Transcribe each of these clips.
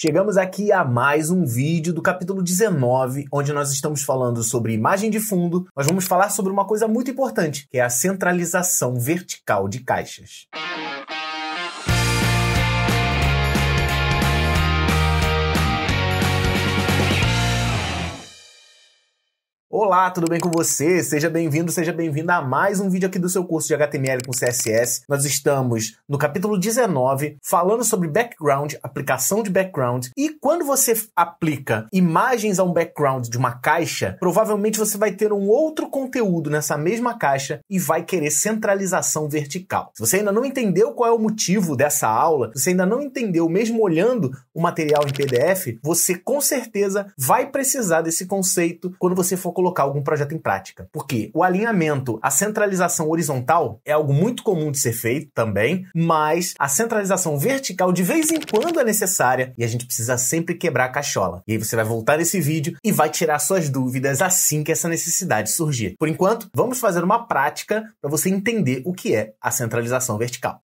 Chegamos aqui a mais um vídeo do capítulo 19, onde nós estamos falando sobre imagem de fundo. Nós vamos falar sobre uma coisa muito importante, que é a centralização vertical de caixas. Olá, tudo bem com você? Seja bem-vindo, seja bem-vinda a mais um vídeo aqui do seu curso de HTML com CSS. Nós estamos no capítulo 19, falando sobre background, aplicação de background. E quando você aplica imagens a um background de uma caixa, provavelmente você vai ter um outro conteúdo nessa mesma caixa e vai querer centralização vertical. Se você ainda não entendeu qual é o motivo dessa aula, se você ainda não entendeu, mesmo olhando o material em PDF, você com certeza vai precisar desse conceito quando você for colocar colocar algum projeto em prática. Porque o alinhamento, a centralização horizontal é algo muito comum de ser feito também, mas a centralização vertical de vez em quando é necessária e a gente precisa sempre quebrar a cachola. E aí você vai voltar nesse vídeo e vai tirar suas dúvidas assim que essa necessidade surgir. Por enquanto, vamos fazer uma prática para você entender o que é a centralização vertical.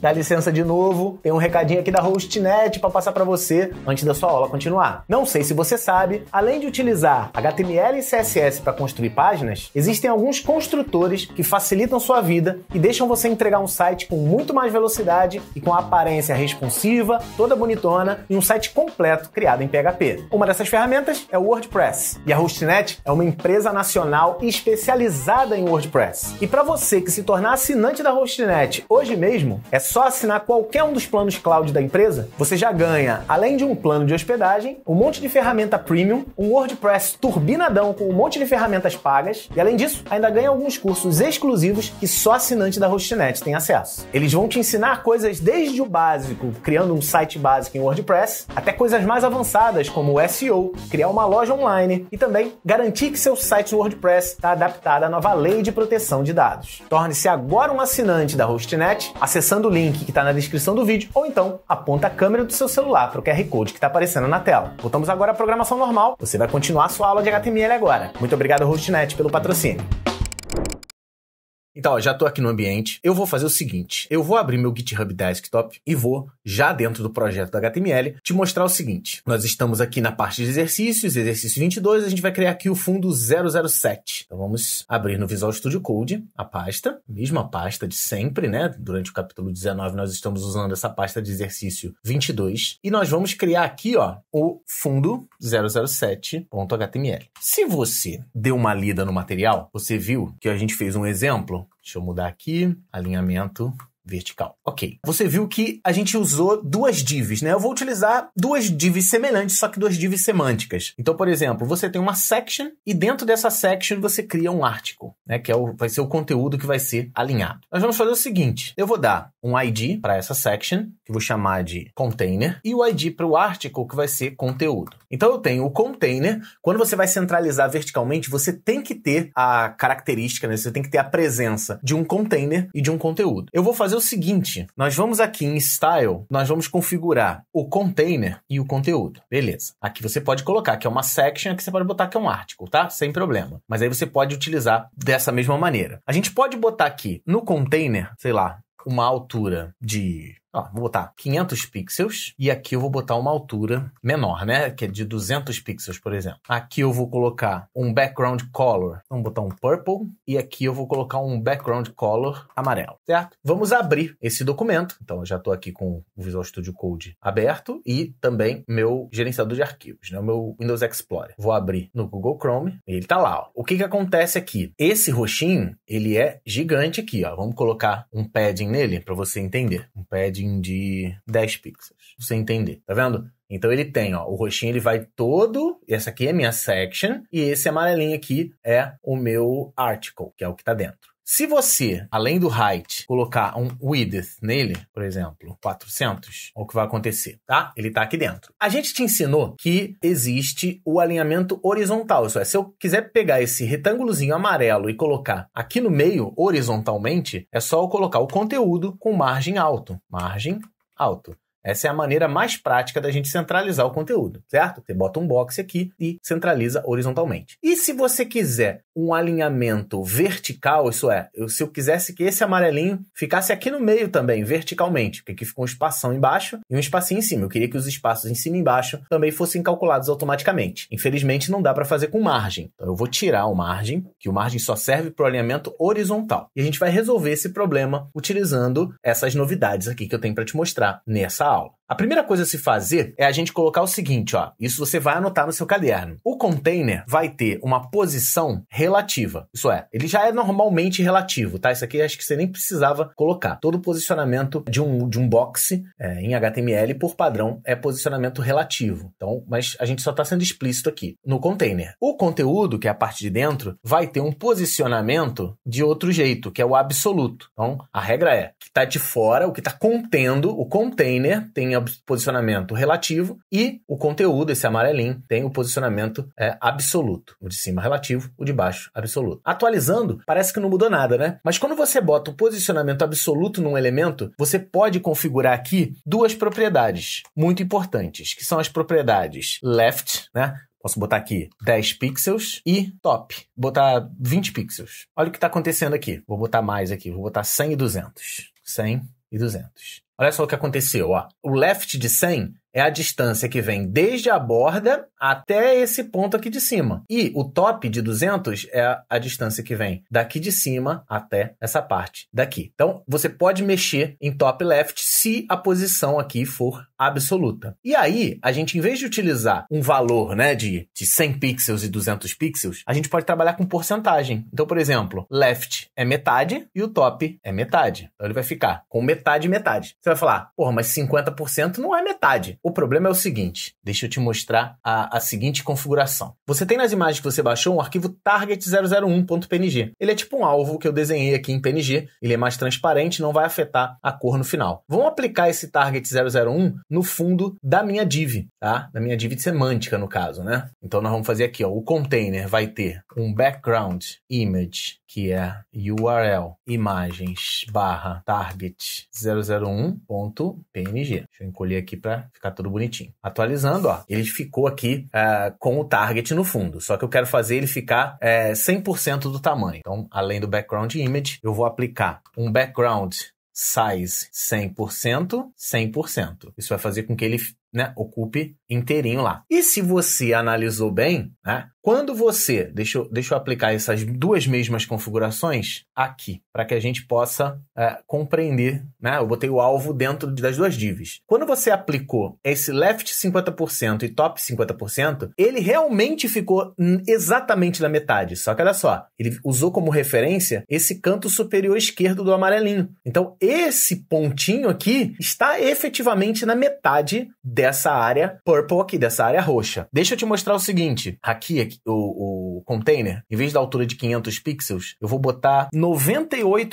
Dá licença de novo, tem um recadinho aqui da Hostnet para passar para você antes da sua aula continuar. Não sei se você sabe, além de utilizar HTML e CSS para construir páginas, existem alguns construtores que facilitam sua vida e deixam você entregar um site com muito mais velocidade e com aparência responsiva, toda bonitona e um site completo criado em PHP. Uma dessas ferramentas é o WordPress. E a Hostnet é uma empresa nacional especializada em WordPress. E para você que se tornar assinante da Hostnet hoje mesmo, é só assinar qualquer um dos planos cloud da empresa, você já ganha, além de um plano de hospedagem, um monte de ferramenta premium, um WordPress turbinadão com um monte de ferramentas pagas, e além disso, ainda ganha alguns cursos exclusivos que só assinante da Hostnet tem acesso. Eles vão te ensinar coisas desde o básico, criando um site básico em WordPress, até coisas mais avançadas como o SEO, criar uma loja online e também garantir que seu site WordPress está adaptado à nova lei de proteção de dados. Torne-se agora um assinante da Hostnet acessando o link link que está na descrição do vídeo ou então aponta a câmera do seu celular para o QR Code que está aparecendo na tela. Voltamos agora à programação normal. Você vai continuar a sua aula de HTML agora. Muito obrigado, HostNet, pelo patrocínio. Então, ó, já estou aqui no ambiente. Eu vou fazer o seguinte: eu vou abrir meu GitHub Desktop e vou já dentro do projeto da HTML, te mostrar o seguinte. Nós estamos aqui na parte de exercícios, exercício 22, a gente vai criar aqui o fundo 007. Então vamos abrir no Visual Studio Code a pasta, mesma pasta de sempre, né? Durante o capítulo 19 nós estamos usando essa pasta de exercício 22 e nós vamos criar aqui, ó, o fundo 007.html. Se você deu uma lida no material, você viu que a gente fez um exemplo Deixa eu mudar aqui. Alinhamento vertical. Ok. Você viu que a gente usou duas divs, né? Eu vou utilizar duas divs semelhantes, só que duas divs semânticas. Então, por exemplo, você tem uma section e dentro dessa section você cria um article, né? Que é o, vai ser o conteúdo que vai ser alinhado. Nós vamos fazer o seguinte: eu vou dar um ID para essa section, que vou chamar de container, e o ID para o article, que vai ser conteúdo. Então eu tenho o container. Quando você vai centralizar verticalmente, você tem que ter a característica, né? você tem que ter a presença de um container e de um conteúdo. Eu vou fazer o seguinte: nós vamos aqui em style, nós vamos configurar o container e o conteúdo. Beleza. Aqui você pode colocar que é uma section, aqui você pode botar que é um article, tá? Sem problema. Mas aí você pode utilizar dessa mesma maneira. A gente pode botar aqui no container, sei lá, uma altura de ó, vou botar 500 pixels e aqui eu vou botar uma altura menor, né? Que é de 200 pixels, por exemplo. Aqui eu vou colocar um background color, vamos botar um purple e aqui eu vou colocar um background color amarelo, certo? Vamos abrir esse documento. Então eu já estou aqui com o Visual Studio Code aberto e também meu gerenciador de arquivos, né? O meu Windows Explorer. Vou abrir no Google Chrome. e Ele está lá. Ó. O que que acontece aqui? Esse roxinho, ele é gigante aqui, ó. Vamos colocar um padding nele para você entender. Um padding de 10 pixels. Pra você entender, tá vendo? Então ele tem, ó, o roxinho ele vai todo, essa aqui é minha section, e esse amarelinho aqui é o meu article, que é o que tá dentro. Se você, além do height, colocar um width nele, por exemplo, 400, olha é o que vai acontecer, tá? Ele tá aqui dentro. A gente te ensinou que existe o alinhamento horizontal, isso é, se eu quiser pegar esse retângulozinho amarelo e colocar aqui no meio, horizontalmente, é só eu colocar o conteúdo com margem alto, margem alto. Essa é a maneira mais prática da gente centralizar o conteúdo, certo? Você bota um box aqui e centraliza horizontalmente. E se você quiser um alinhamento vertical, isso é, eu, se eu quisesse que esse amarelinho ficasse aqui no meio também, verticalmente, porque aqui ficou um espação embaixo e um espacinho em cima. Eu queria que os espaços em cima e embaixo também fossem calculados automaticamente. Infelizmente, não dá para fazer com margem. Então, eu vou tirar o margem, que o margem só serve para o alinhamento horizontal. E a gente vai resolver esse problema utilizando essas novidades aqui que eu tenho para te mostrar nessa aula. A primeira coisa a se fazer é a gente colocar o seguinte, ó. Isso você vai anotar no seu caderno. O container vai ter uma posição relativa. Isso é, ele já é normalmente relativo, tá? Isso aqui acho que você nem precisava colocar. Todo posicionamento de um, de um box é, em HTML, por padrão, é posicionamento relativo. Então, mas a gente só está sendo explícito aqui no container. O conteúdo, que é a parte de dentro, vai ter um posicionamento de outro jeito, que é o absoluto. Então, a regra é que está de fora, o que está contendo, o container tem o posicionamento relativo e o conteúdo, esse amarelinho, tem o posicionamento é, absoluto. O de cima relativo, o de baixo absoluto. Atualizando, parece que não mudou nada, né? Mas quando você bota o posicionamento absoluto num elemento, você pode configurar aqui duas propriedades muito importantes, que são as propriedades left, né? Posso botar aqui 10 pixels e top. Botar 20 pixels. Olha o que está acontecendo aqui. Vou botar mais aqui. Vou botar 100 e 200. 100 e 200. Olha só o que aconteceu, ó. O left de 100 é a distância que vem desde a borda até esse ponto aqui de cima. E o top de 200 é a distância que vem daqui de cima até essa parte daqui. Então, você pode mexer em top left se a posição aqui for absoluta. E aí, a gente, em vez de utilizar um valor né, de, de 100 pixels e 200 pixels, a gente pode trabalhar com porcentagem. Então, por exemplo, left é metade e o top é metade. Então, ele vai ficar com metade e metade. Você você vai falar, porra, mas 50% não é metade. O problema é o seguinte: deixa eu te mostrar a, a seguinte configuração. Você tem nas imagens que você baixou um arquivo target001.png. Ele é tipo um alvo que eu desenhei aqui em PNG, ele é mais transparente, não vai afetar a cor no final. Vamos aplicar esse target 001 no fundo da minha div, tá? Da minha div semântica, no caso, né? Então nós vamos fazer aqui, ó, o container vai ter um background image, que é URL imagens barra target 001 png. Deixa eu encolher aqui para ficar tudo bonitinho. Atualizando, ó, ele ficou aqui uh, com o target no fundo, só que eu quero fazer ele ficar uh, é, 100% do tamanho. Então, além do background image, eu vou aplicar um background size 100%, 100%. Isso vai fazer com que ele né, ocupe inteirinho lá. E se você analisou bem, né, quando você, deixa eu, deixa eu aplicar essas duas mesmas configurações aqui, para que a gente possa é, compreender, né? Eu botei o alvo dentro das duas divs. Quando você aplicou esse left 50% e top 50%, ele realmente ficou exatamente na metade. Só que olha só, ele usou como referência esse canto superior esquerdo do amarelinho. Então, esse pontinho aqui está efetivamente na metade dessa área por purple aqui, dessa área roxa. Deixa eu te mostrar o seguinte. Aqui, aqui o, o container, em vez da altura de 500 pixels, eu vou botar 98%,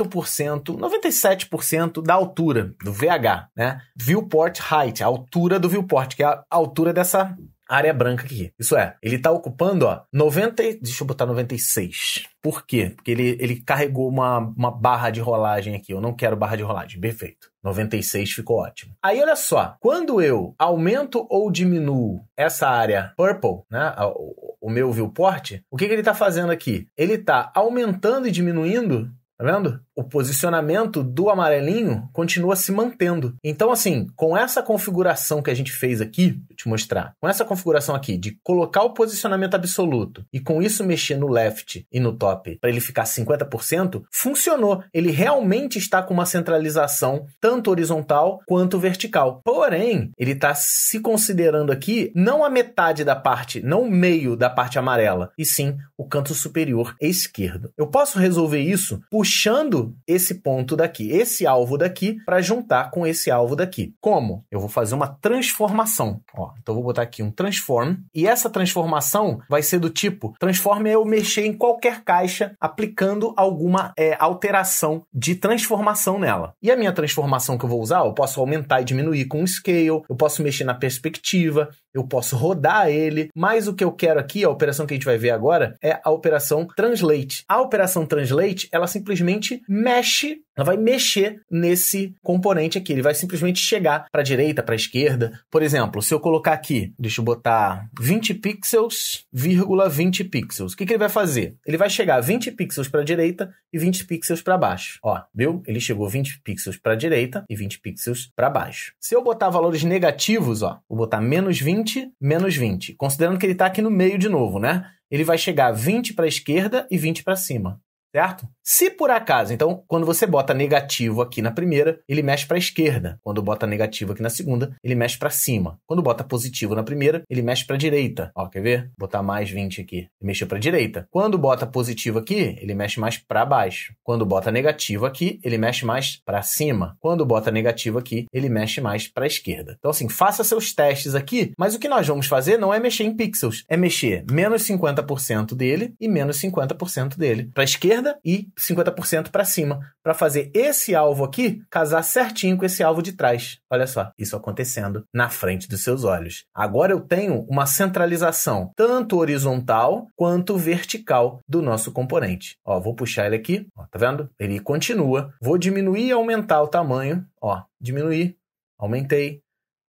97% da altura do VH, né? Viewport height, a altura do viewport, que é a altura dessa área branca aqui. Isso é, ele está ocupando, ó, 90. Deixa eu botar 96. Por quê? Porque ele, ele carregou uma, uma barra de rolagem aqui. Eu não quero barra de rolagem. Perfeito. 96 ficou ótimo. Aí olha só, quando eu aumento ou diminuo essa área purple, né, o, o meu viewport, o que, que ele está fazendo aqui? Ele está aumentando e diminuindo, tá vendo? o posicionamento do amarelinho continua se mantendo. Então, assim, com essa configuração que a gente fez aqui, vou te mostrar, com essa configuração aqui de colocar o posicionamento absoluto e com isso mexer no left e no top para ele ficar 50%, funcionou. Ele realmente está com uma centralização tanto horizontal quanto vertical. Porém, ele está se considerando aqui não a metade da parte, não o meio da parte amarela, e sim o canto superior esquerdo. Eu posso resolver isso puxando esse ponto daqui, esse alvo daqui, para juntar com esse alvo daqui. Como? Eu vou fazer uma transformação. Ó, então vou botar aqui um transform. E essa transformação vai ser do tipo: transform é eu mexer em qualquer caixa aplicando alguma é, alteração de transformação nela. E a minha transformação que eu vou usar, eu posso aumentar e diminuir com o scale, eu posso mexer na perspectiva, eu posso rodar ele, mas o que eu quero aqui, a operação que a gente vai ver agora, é a operação translate. A operação translate, ela simplesmente mexe, ela vai mexer nesse componente aqui. Ele vai simplesmente chegar para a direita, para a esquerda. Por exemplo, se eu colocar aqui, deixa eu botar 20 pixels, vírgula 20 pixels. O que, que ele vai fazer? Ele vai chegar 20 pixels para a direita e 20 pixels para baixo. Ó, viu? Ele chegou 20 pixels para a direita e 20 pixels para baixo. Se eu botar valores negativos, ó, vou botar menos 20, menos 20, considerando que ele está aqui no meio de novo, né? ele vai chegar 20 para a esquerda e 20 para cima certo? Se por acaso, então, quando você bota negativo aqui na primeira, ele mexe para a esquerda. Quando bota negativo aqui na segunda, ele mexe para cima. Quando bota positivo na primeira, ele mexe para a direita. Ó, quer ver? botar mais 20 aqui. Ele mexeu para a direita. Quando bota positivo aqui, ele mexe mais para baixo. Quando bota negativo aqui, ele mexe mais para cima. Quando bota negativo aqui, ele mexe mais para a esquerda. Então, assim, faça seus testes aqui, mas o que nós vamos fazer não é mexer em pixels, é mexer menos 50% dele e menos 50% dele para a esquerda esquerda e 50% para cima, para fazer esse alvo aqui casar certinho com esse alvo de trás. Olha só, isso acontecendo na frente dos seus olhos. Agora eu tenho uma centralização tanto horizontal quanto vertical do nosso componente. Ó, vou puxar ele aqui, ó, tá vendo? Ele continua. Vou diminuir e aumentar o tamanho, ó, diminuir, aumentei,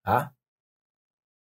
tá?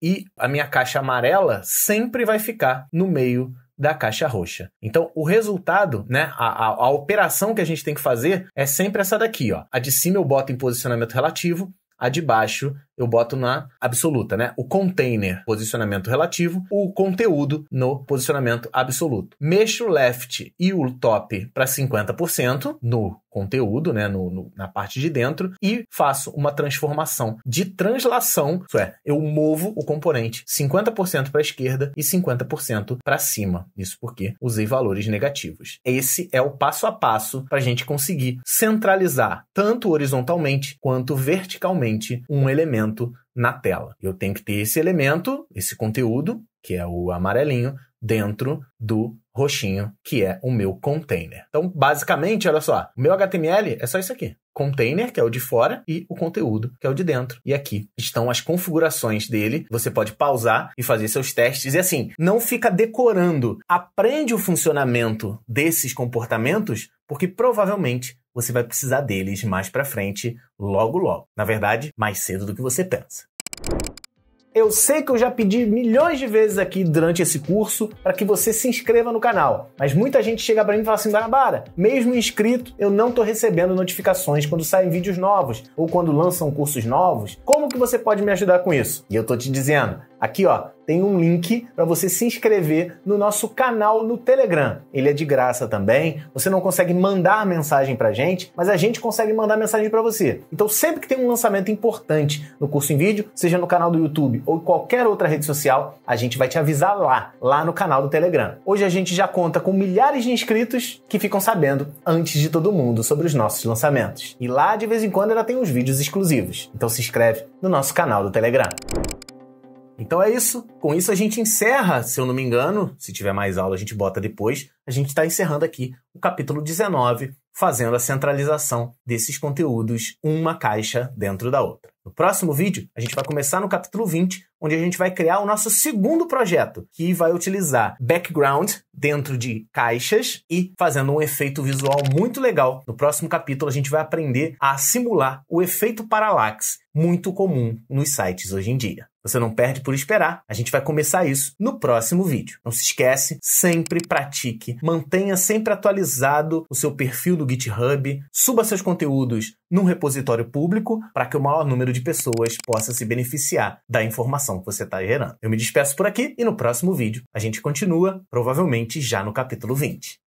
E a minha caixa amarela sempre vai ficar no meio da caixa roxa. Então, o resultado, né, a, a, a operação que a gente tem que fazer é sempre essa daqui, ó. A de cima eu boto em posicionamento relativo, a de baixo eu boto na absoluta, né? O container, posicionamento relativo, o conteúdo no posicionamento absoluto. Mexo o left e o top para 50% no conteúdo, né, no, no, na parte de dentro, e faço uma transformação de translação, isso é, eu movo o componente 50% para a esquerda e 50% para cima. Isso porque usei valores negativos. Esse é o passo a passo para a gente conseguir centralizar tanto horizontalmente quanto verticalmente um elemento na tela. Eu tenho que ter esse elemento, esse conteúdo, que é o amarelinho, dentro do roxinho, que é o meu container. Então, basicamente, olha só, o meu HTML é só isso aqui. Container, que é o de fora, e o conteúdo, que é o de dentro. E aqui estão as configurações dele. Você pode pausar e fazer seus testes. E assim, não fica decorando. Aprende o funcionamento desses comportamentos, porque provavelmente você vai precisar deles mais para frente, logo logo. Na verdade, mais cedo do que você pensa. Eu sei que eu já pedi milhões de vezes aqui durante esse curso para que você se inscreva no canal, mas muita gente chega para mim e fala assim: Guanabara, mesmo inscrito, eu não estou recebendo notificações quando saem vídeos novos ou quando lançam cursos novos. Como que você pode me ajudar com isso? E eu estou te dizendo Aqui, ó, tem um link para você se inscrever no nosso canal no Telegram. Ele é de graça também. Você não consegue mandar mensagem para gente, mas a gente consegue mandar mensagem para você. Então, sempre que tem um lançamento importante no curso em vídeo, seja no canal do YouTube ou qualquer outra rede social, a gente vai te avisar lá, lá no canal do Telegram. Hoje a gente já conta com milhares de inscritos que ficam sabendo antes de todo mundo sobre os nossos lançamentos. E lá, de vez em quando, ela tem uns vídeos exclusivos. Então, se inscreve no nosso canal do Telegram. Então é isso. Com isso a gente encerra, se eu não me engano, se tiver mais aula a gente bota depois. A gente está encerrando aqui o capítulo 19, fazendo a centralização desses conteúdos, uma caixa dentro da outra. No próximo vídeo, a gente vai começar no capítulo 20, onde a gente vai criar o nosso segundo projeto, que vai utilizar background dentro de caixas e fazendo um efeito visual muito legal. No próximo capítulo, a gente vai aprender a simular o efeito paralaxe, muito comum nos sites hoje em dia. Você não perde por esperar. A gente vai começar isso no próximo vídeo. Não se esquece, sempre pratique. Mantenha sempre atualizado o seu perfil do GitHub. Suba seus conteúdos num repositório público para que o maior número de pessoas possa se beneficiar da informação que você está gerando. Eu me despeço por aqui e no próximo vídeo a gente continua, provavelmente já no capítulo 20.